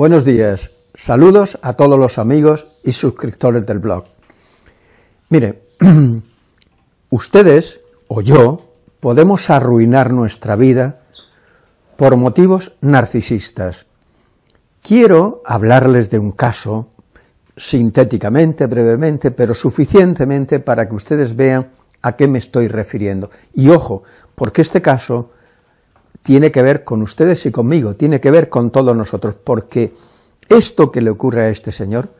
Buenos días, saludos a todos los amigos y suscriptores del blog. Mire, ustedes o yo podemos arruinar nuestra vida por motivos narcisistas. Quiero hablarles de un caso sintéticamente, brevemente, pero suficientemente para que ustedes vean a qué me estoy refiriendo. Y ojo, porque este caso tiene que ver con ustedes y conmigo, tiene que ver con todos nosotros, porque esto que le ocurre a este señor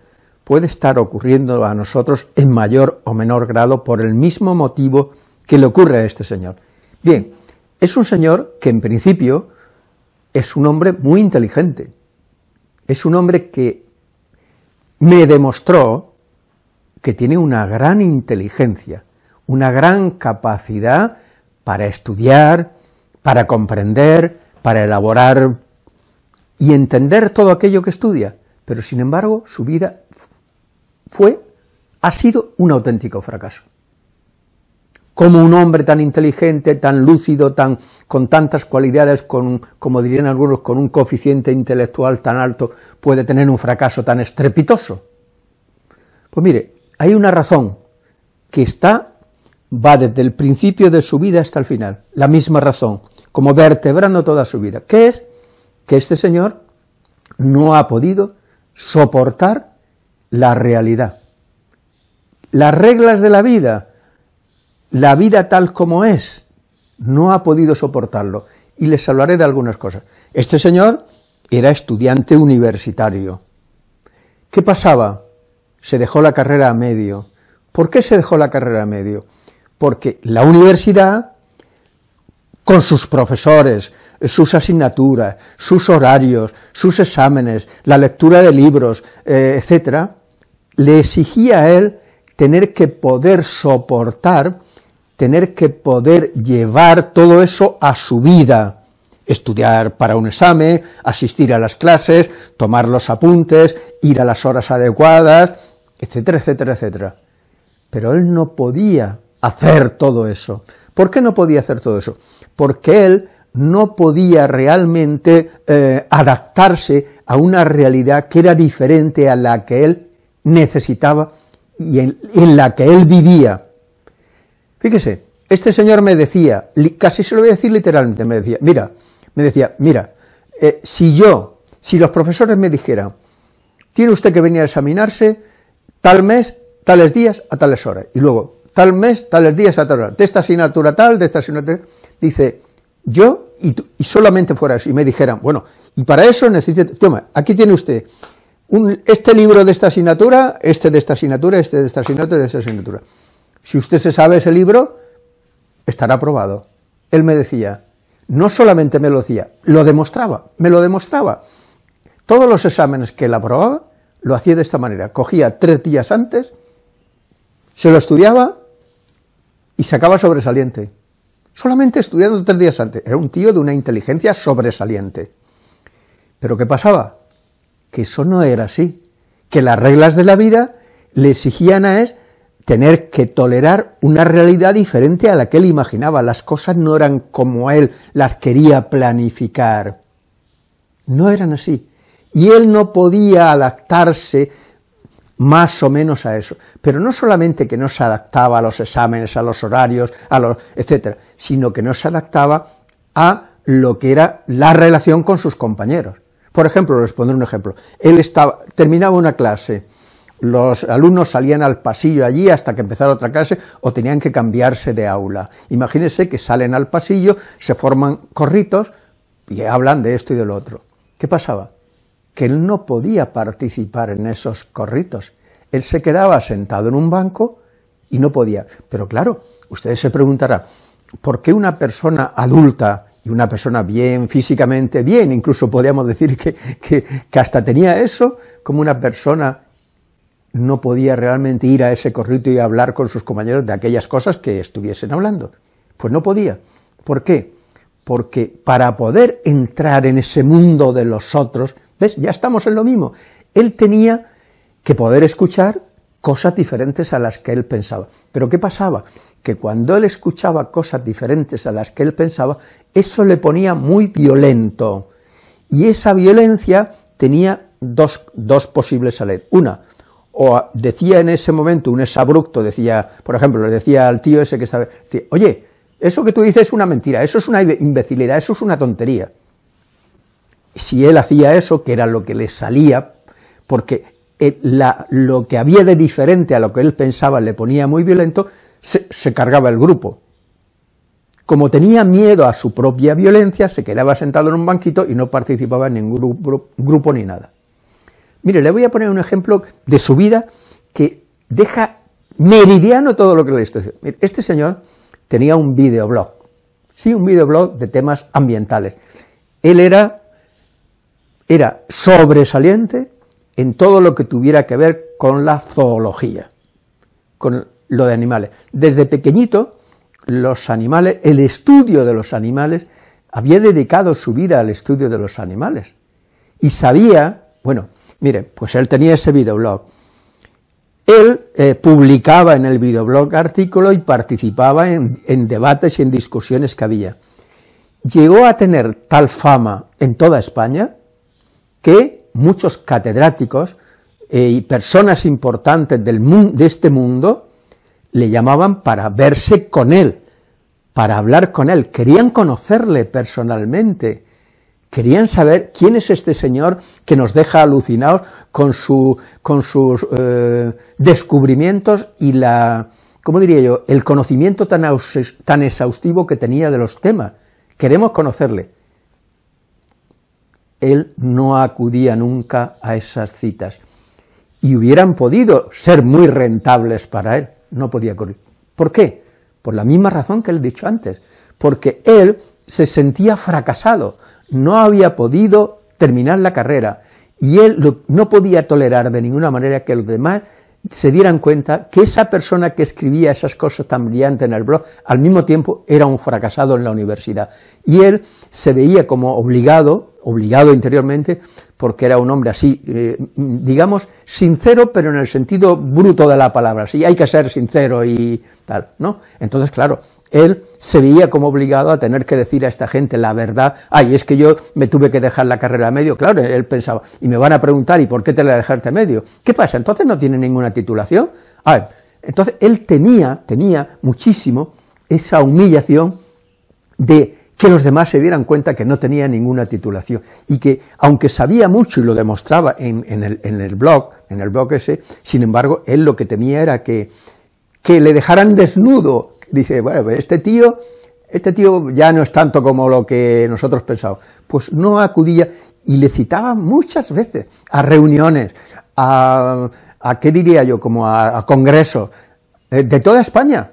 puede estar ocurriendo a nosotros en mayor o menor grado por el mismo motivo que le ocurre a este señor. Bien, es un señor que en principio es un hombre muy inteligente, es un hombre que me demostró que tiene una gran inteligencia, una gran capacidad para estudiar, para comprender, para elaborar y entender todo aquello que estudia, pero sin embargo su vida fue, ha sido un auténtico fracaso. Como un hombre tan inteligente, tan lúcido, tan, con tantas cualidades, con, como dirían algunos, con un coeficiente intelectual tan alto, puede tener un fracaso tan estrepitoso? Pues mire, hay una razón que está, va desde el principio de su vida hasta el final, la misma razón, como vertebrando toda su vida, que es que este señor no ha podido soportar la realidad. Las reglas de la vida, la vida tal como es, no ha podido soportarlo. Y les hablaré de algunas cosas. Este señor era estudiante universitario. ¿Qué pasaba? Se dejó la carrera a medio. ¿Por qué se dejó la carrera a medio? Porque la universidad con sus profesores, sus asignaturas, sus horarios, sus exámenes, la lectura de libros, etc., eh, etcétera, le exigía a él tener que poder soportar, tener que poder llevar todo eso a su vida estudiar para un examen, asistir a las clases, tomar los apuntes, ir a las horas adecuadas, etcétera, etcétera, etcétera. Pero él no podía hacer todo eso, ¿Por qué no podía hacer todo eso? Porque él no podía realmente eh, adaptarse a una realidad que era diferente a la que él necesitaba y en, la que él vivía. Fíjese, este señor me decía, casi se lo voy a decir literalmente, me decía, mira, me decía, mira, eh, si yo, si los profesores me dijeran, tiene usted que venir a examinarse tal mes, tales días, a tales horas, y luego, tal mes, tales días, a tal hora, de esta asignatura tal, de esta asignatura tal, dice, yo, y, tú, solamente fuera eso, y me dijeran, bueno, y para eso necesito, toma, aquí tiene usted, un, este libro de esta asignatura, este de esta asignatura, este de esta asignatura, de esta asignatura. Si usted se sabe ese libro, estará aprobado. Él me decía, no solamente me lo decía, lo demostraba, me lo demostraba. Todos los exámenes que él aprobaba, lo hacía de esta manera. Cogía tres días antes, se lo estudiaba y sacaba sobresaliente. Solamente estudiando tres días antes. Era un tío de una inteligencia sobresaliente. Pero ¿qué pasaba? Que eso no era así. Que las reglas de la vida le exigían a él tener que tolerar una realidad diferente a la que él imaginaba. Las cosas no eran como él las quería planificar. No eran así. Y él no podía adaptarse más o menos a eso. Pero no solamente que no se adaptaba a los exámenes, a los horarios, a los, etcétera, sino que no se adaptaba a lo que era la relación con sus compañeros. Por ejemplo, les pondré un ejemplo. Él terminaba una clase, los alumnos salían al pasillo allí hasta que empezara otra clase o tenían que cambiarse de aula. Imagínense que salen al pasillo, se forman corritos y hablan de esto y del otro. ¿Qué pasaba? que él no podía participar en esos corritos. Él se quedaba sentado en un banco y no podía. Pero claro, ustedes se preguntarán, ¿por qué una persona adulta y una persona bien físicamente, bien, incluso podríamos decir que, que hasta tenía eso, como una persona no podía realmente ir a ese corrito y hablar con sus compañeros de aquellas cosas que estuviesen hablando. Pues no podía. ¿Por qué? Porque para poder entrar en ese mundo de los otros, ¿Ves? Ya estamos en lo mismo. Él tenía que poder escuchar cosas diferentes a las que él pensaba. Pero ¿qué pasaba? Que cuando él escuchaba cosas diferentes a las que él pensaba, eso le ponía muy violento. Y esa violencia tenía dos, dos posibles salidas Una, o decía en ese momento un exabrupto, decía, por ejemplo, le decía al tío ese que estaba, oye, eso que tú dices es una mentira, eso es una imbecilidad, eso es una tontería si él hacía eso, que era lo que le salía, porque eh, lo que había de diferente a lo que él pensaba le ponía muy violento, se, cargaba el grupo. Como tenía miedo a su propia violencia, se quedaba sentado en un banquito y no participaba en ningún grupo, grupo ni nada. Mire, le voy a poner un ejemplo de su vida que deja meridiano todo lo que le estoy diciendo. este señor tenía un videoblog, sí, un videoblog de temas ambientales. Él era era sobresaliente en todo lo que tuviera que ver con la zoología, con lo de animales. Desde pequeñito, los animales, el estudio de los animales, había dedicado su vida al estudio de los animales. Y sabía, bueno, mire, pues él tenía ese videoblog. Él eh, publicaba en el videoblog artículo y participaba en debates y en discusiones que había. Llegó a tener tal fama en toda España que muchos catedráticos eh, y personas importantes del mundo, de este mundo le llamaban para verse con él, para hablar con él, querían conocerle personalmente, querían saber quién es este señor que nos deja alucinados con, sus eh, descubrimientos y la, ¿cómo diría yo?, el conocimiento tan exhaustivo que tenía de los temas. Queremos conocerle él no acudía nunca a esas citas. Y hubieran podido ser muy rentables para él, no podía correr. ¿Por qué? Por la misma razón que he dicho antes, porque él se sentía fracasado, no había podido terminar la carrera, y él no podía tolerar de ninguna manera que los demás se dieran cuenta que esa persona que escribía esas cosas tan brillantes en el blog, al mismo tiempo era un fracasado en la universidad. Y él se veía como obligado, obligado interiormente, porque era un hombre así, eh, digamos, sincero, pero en el sentido bruto de la palabra, sí, hay que ser sincero y tal, ¿no? Entonces, claro, él se veía como obligado a tener que decir a esta gente la verdad. Ay, es que yo me tuve que dejar la carrera a medio. Claro, él pensaba, y me van a preguntar, ¿y por qué te la dejaste a medio? ¿Qué pasa? Entonces no tiene ninguna titulación. Ah, entonces él tenía, tenía muchísimo esa humillación de que los demás se dieran cuenta que no tenía ninguna titulación y que, aunque sabía mucho y lo demostraba en, el, blog, en el blog ese, sin embargo, él lo que temía era que le dejaran desnudo dice, bueno, pues este tío, este tío ya no es tanto como lo que nosotros pensábamos. Pues no acudía y le citaba muchas veces a reuniones, a, a qué diría yo, como a, congresos, de, toda España.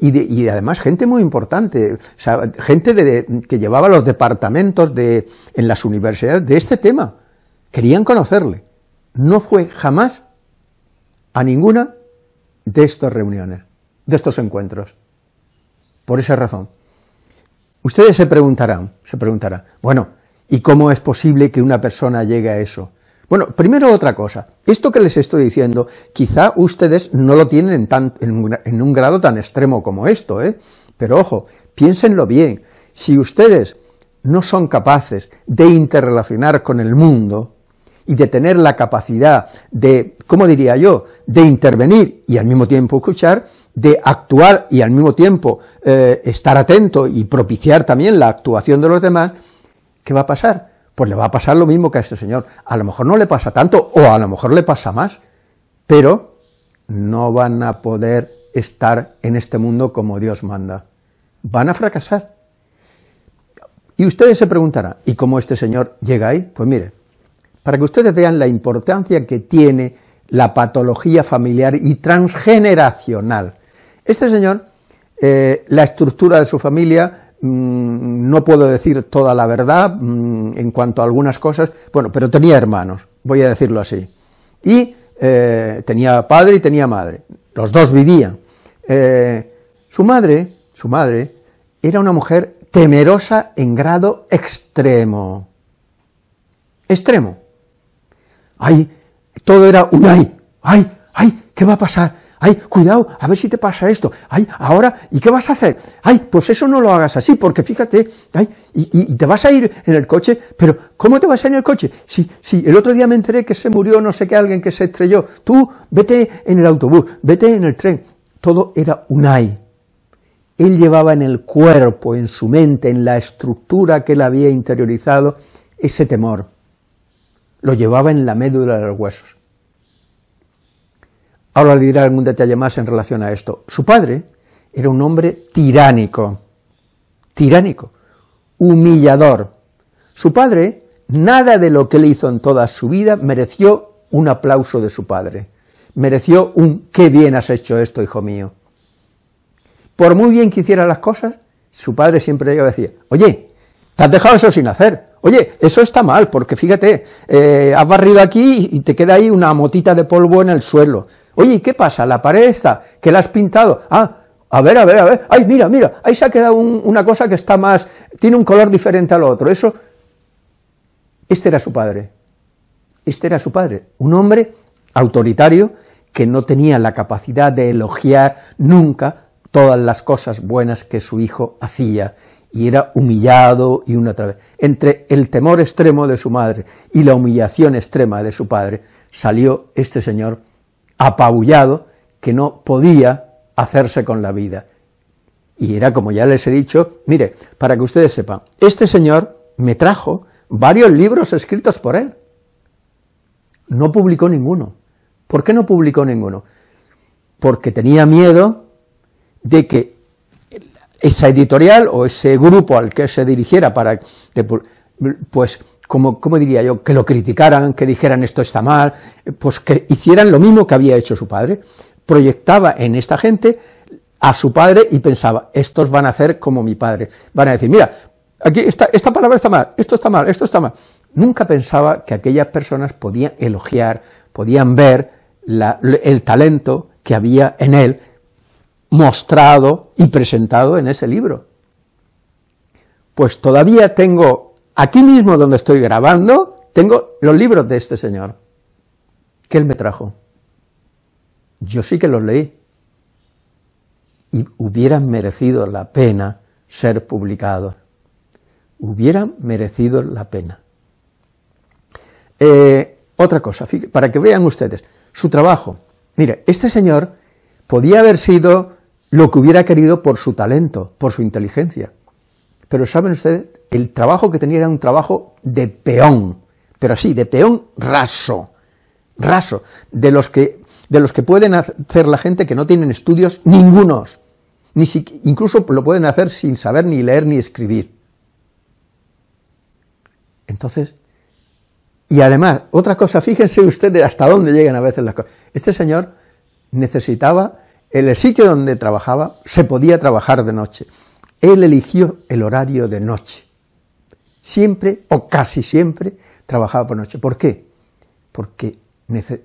Y, además gente muy importante, gente que llevaba los departamentos de, en las universidades de este tema. Querían conocerle. No fue jamás a ninguna de estas reuniones de estos encuentros. Por esa razón. Ustedes se preguntarán, se preguntarán, bueno, ¿y cómo es posible que una persona llegue a eso? Bueno, primero otra cosa. Esto que les estoy diciendo, quizá ustedes no lo tienen en, un, grado tan extremo como esto, ¿eh? Pero ojo, piénsenlo bien. Si ustedes no son capaces de interrelacionar con el mundo y de tener la capacidad de, ¿cómo diría yo?, de intervenir y al mismo tiempo escuchar, de actuar y al mismo tiempo eh, estar atento y propiciar también la actuación de los demás, ¿qué va a pasar? Pues le va a pasar lo mismo que a este señor. A lo mejor no le pasa tanto o a lo mejor le pasa más, pero no van a poder estar en este mundo como Dios manda. Van a fracasar. Y ustedes se preguntarán, ¿y cómo este señor llega ahí? Pues mire, para que ustedes vean la importancia que tiene la patología familiar y transgeneracional este señor, eh, la estructura de su familia, mm, no puedo decir toda la verdad mm, en cuanto a algunas cosas, bueno, pero tenía hermanos, voy a decirlo así. Y eh, tenía padre y tenía madre, los dos vivían. Eh, su madre, su madre, era una mujer temerosa en grado extremo. Extremo. Ay, todo era un ay, ay, ay, ¿qué va a pasar? ay, cuidado, a ver si te pasa esto, ay, ahora, ¿y qué vas a hacer? Ay, pues eso no lo hagas así, porque fíjate, ay, y, te vas a ir en el coche, pero ¿cómo te vas a ir en el coche? Si, si el otro día me enteré que se murió no sé qué alguien que se estrelló, tú vete en el autobús, vete en el tren, todo era un ay. Él llevaba en el cuerpo, en su mente, en la estructura que él había interiorizado, ese temor. Lo llevaba en la médula de los huesos. Ahora le diré algún detalle más en relación a esto. Su padre era un hombre tiránico, tiránico, humillador. Su padre, nada de lo que le hizo en toda su vida mereció un aplauso de su padre. Mereció un qué bien has hecho esto, hijo mío. Por muy bien que hiciera las cosas, su padre siempre decía, oye, te has dejado eso sin hacer, Oye, eso está mal, porque fíjate, eh, has barrido aquí y te queda ahí una motita de polvo en el suelo. Oye, ¿y qué pasa? La pared está, que la has pintado. Ah, a ver, a ver, a ver. Ay, mira, mira, ahí se ha quedado una cosa que está más, tiene un color diferente al otro. Eso, este era su padre. Este era su padre, un hombre autoritario que no tenía la capacidad de elogiar nunca todas las cosas buenas que su hijo hacía y era humillado y una otra vez. Entre el temor extremo de su madre y la humillación extrema de su padre, salió este señor apabullado que no podía hacerse con la vida. Y era como ya les he dicho, mire, para que ustedes sepan, este señor me trajo varios libros escritos por él. No publicó ninguno. ¿Por qué no publicó ninguno? Porque tenía miedo de que esa editorial o ese grupo al que se dirigiera para, pues, como, diría yo, que lo criticaran, que dijeran esto está mal, pues que hicieran lo mismo que había hecho su padre. Proyectaba en esta gente a su padre y pensaba, estos van a hacer como mi padre. Van a decir, mira, aquí está, esta palabra está mal, esto está mal, esto está mal. Nunca pensaba que aquellas personas podían elogiar, podían ver el talento que había en él mostrado y presentado en ese libro. Pues todavía tengo, aquí mismo donde estoy grabando, tengo los libros de este señor, que él me trajo. Yo sí que los leí. Y hubieran merecido la pena ser publicados. Hubieran merecido la pena. Eh, otra cosa, para que vean ustedes, su trabajo. Mire, este señor podía haber sido lo que hubiera querido por su talento, por su inteligencia. Pero saben ustedes, el trabajo que tenía era un trabajo de peón, pero así, de peón raso, raso, de los que, de los que pueden hacer la gente que no tienen estudios ningunos, ni si, incluso lo pueden hacer sin saber ni leer ni escribir. Entonces, y además, otra cosa, fíjense ustedes hasta dónde llegan a veces las cosas. Este señor necesitaba en el sitio donde trabajaba se podía trabajar de noche. Él eligió el horario de noche. Siempre o casi siempre trabajaba por noche. ¿Por qué? Porque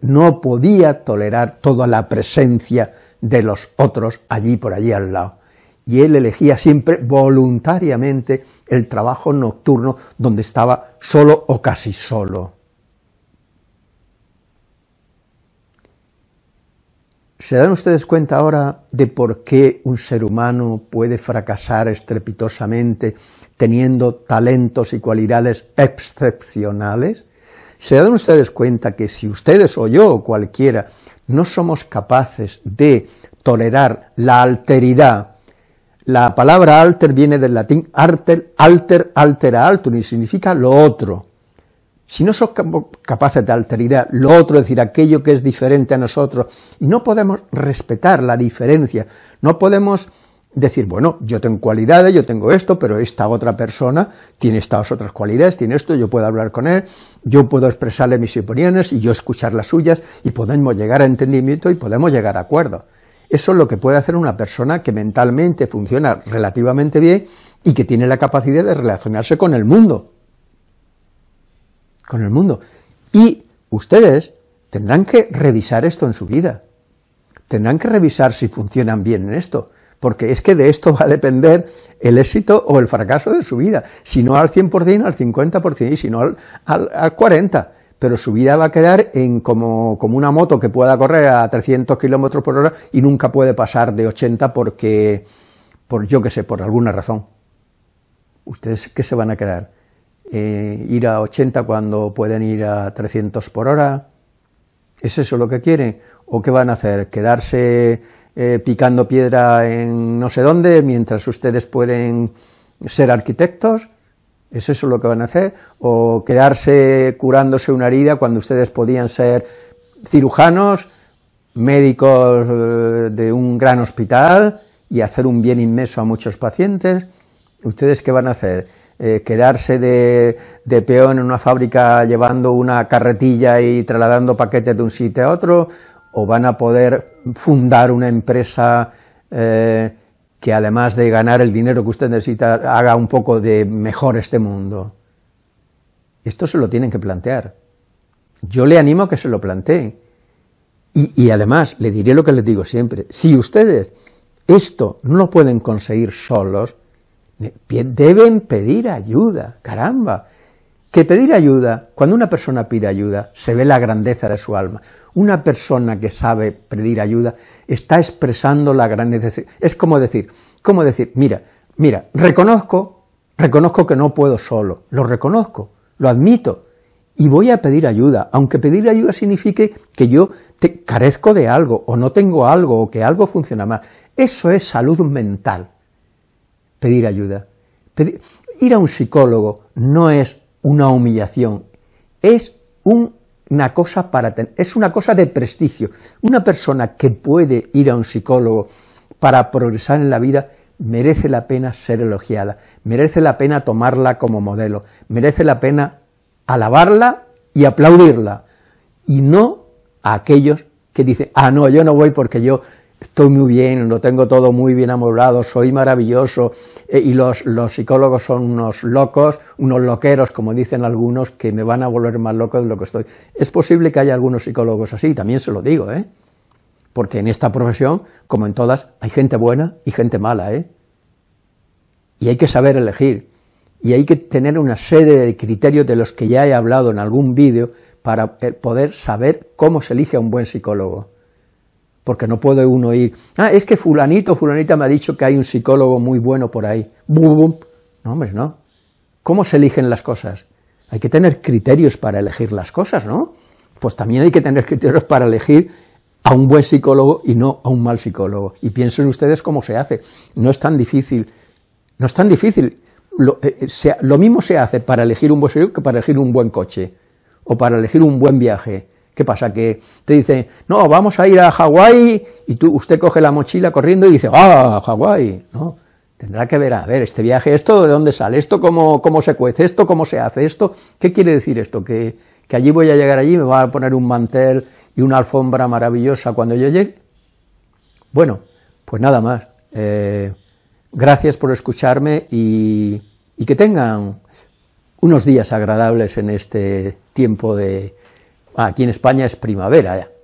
no podía tolerar toda la presencia de los otros allí por allí al lado. Y él elegía siempre voluntariamente el trabajo nocturno donde estaba solo o casi solo. ¿Se dan ustedes cuenta ahora de por qué un ser humano puede fracasar estrepitosamente teniendo talentos y cualidades excepcionales? ¿Se dan ustedes cuenta que si ustedes o yo o cualquiera no somos capaces de tolerar la alteridad, la palabra alter viene del latín alter, alter, altera alter, y significa lo otro, si no somos capaces de alterar lo otro, es decir, aquello que es diferente a nosotros, y no podemos respetar la diferencia, no podemos decir, bueno, yo tengo cualidades, yo tengo esto, pero esta otra persona tiene estas otras cualidades, tiene esto, yo puedo hablar con él, yo puedo expresarle mis opiniones y yo escuchar las suyas y podemos llegar a entendimiento y podemos llegar a acuerdo, Eso es lo que puede hacer una persona que mentalmente funciona relativamente bien y que tiene la capacidad de relacionarse con el mundo con el mundo. Y ustedes tendrán que revisar esto en su vida. Tendrán que revisar si funcionan bien en esto, porque es que de esto va a depender el éxito o el fracaso de su vida. Si no al 100%, al 50% y si no al, al, 40% pero su vida va a quedar en como, como una moto que pueda correr a 300 kilómetros por hora y nunca puede pasar de 80 porque, por yo que sé, por alguna razón. ¿Ustedes qué se van a quedar? Eh, ir a 80 cuando pueden ir a 300 por hora. ¿Es eso lo que quieren?... ¿O qué van a hacer? ¿Quedarse eh, picando piedra en no sé dónde mientras ustedes pueden ser arquitectos? ¿Es eso lo que van a hacer? ¿O quedarse curándose una herida cuando ustedes podían ser cirujanos, médicos eh, de un gran hospital y hacer un bien inmenso a muchos pacientes? ¿Ustedes qué van a hacer? Eh, quedarse de, peón en una fábrica llevando una carretilla y trasladando paquetes de un sitio a otro, o van a poder fundar una empresa eh, que además de ganar el dinero que usted necesita, haga un poco de mejor este mundo. Esto se lo tienen que plantear. Yo le animo a que se lo plantee. Y, y además, le diré lo que les digo siempre, si ustedes esto no lo pueden conseguir solos, Deben pedir ayuda, caramba. Que pedir ayuda, cuando una persona pide ayuda, se ve la grandeza de su alma. Una persona que sabe pedir ayuda está expresando la grandeza. Es como decir, decir, mira, mira, reconozco, reconozco que no puedo solo, lo reconozco, lo admito, y voy a pedir ayuda, aunque pedir ayuda signifique que yo carezco de algo, o no tengo algo, o que algo funciona mal. Eso es salud mental pedir ayuda. ir a un psicólogo no es una humillación, es una cosa para es una cosa de prestigio. Una persona que puede ir a un psicólogo para progresar en la vida merece la pena ser elogiada, merece la pena tomarla como modelo, merece la pena alabarla y aplaudirla, y no a aquellos que dicen, ah, no, yo no voy porque yo estoy muy bien, lo tengo todo muy bien amueblado, soy maravilloso, eh, y los, psicólogos son unos locos, unos loqueros, como dicen algunos, que me van a volver más loco de lo que estoy. Es posible que haya algunos psicólogos así, también se lo digo, ¿eh? Porque en esta profesión, como en todas, hay gente buena y gente mala, ¿eh? Y hay que saber elegir. Y hay que tener una serie de criterios de los que ya he hablado en algún vídeo para eh, poder saber cómo se elige a un buen psicólogo. Porque no puede uno ir, ah, es que fulanito, fulanita me ha dicho que hay un psicólogo muy bueno por ahí. ¡Bum! No, hombre, no. ¿Cómo se eligen las cosas? Hay que tener criterios para elegir las cosas, ¿no? Pues también hay que tener criterios para elegir a un buen psicólogo y no a un mal psicólogo. Y piensen ustedes cómo se hace. No es tan difícil. No es tan difícil. Lo, eh, eh, lo mismo se hace para elegir un buen psicólogo que para elegir un buen coche o para elegir un buen viaje. ¿Qué pasa? Que te dicen, no, vamos a ir a Hawái y tú, usted coge la mochila corriendo y dice, ah, Hawái, ¿no? Tendrá que ver, a ver, este viaje, esto de dónde sale, esto cómo, se cuece, esto cómo se hace, esto, ¿qué quiere decir esto? ¿Que, allí voy a llegar allí, me va a poner un mantel y una alfombra maravillosa cuando yo llegue. Bueno, pues nada más. Eh, gracias por escucharme y que tengan unos días agradables en este tiempo de, Aquí en España es primavera, eh.